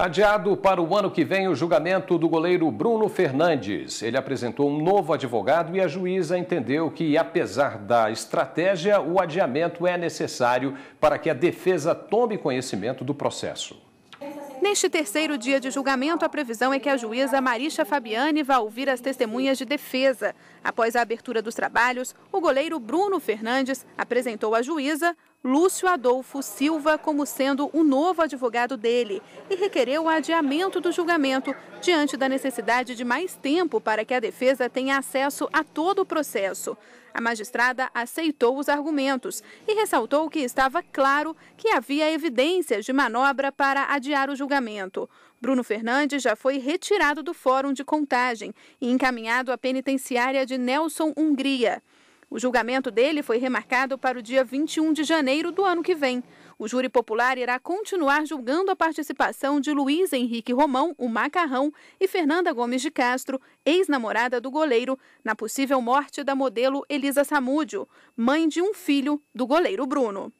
Adiado para o ano que vem o julgamento do goleiro Bruno Fernandes. Ele apresentou um novo advogado e a juíza entendeu que, apesar da estratégia, o adiamento é necessário para que a defesa tome conhecimento do processo. Neste terceiro dia de julgamento, a previsão é que a juíza Marisha Fabiani vá ouvir as testemunhas de defesa. Após a abertura dos trabalhos, o goleiro Bruno Fernandes apresentou à juíza Lúcio Adolfo Silva como sendo o novo advogado dele e requereu o adiamento do julgamento diante da necessidade de mais tempo para que a defesa tenha acesso a todo o processo. A magistrada aceitou os argumentos e ressaltou que estava claro que havia evidências de manobra para adiar o julgamento. Bruno Fernandes já foi retirado do fórum de contagem e encaminhado à penitenciária de Nelson Hungria. O julgamento dele foi remarcado para o dia 21 de janeiro do ano que vem. O júri popular irá continuar julgando a participação de Luiz Henrique Romão, o Macarrão, e Fernanda Gomes de Castro, ex-namorada do goleiro, na possível morte da modelo Elisa Samúdio, mãe de um filho do goleiro Bruno.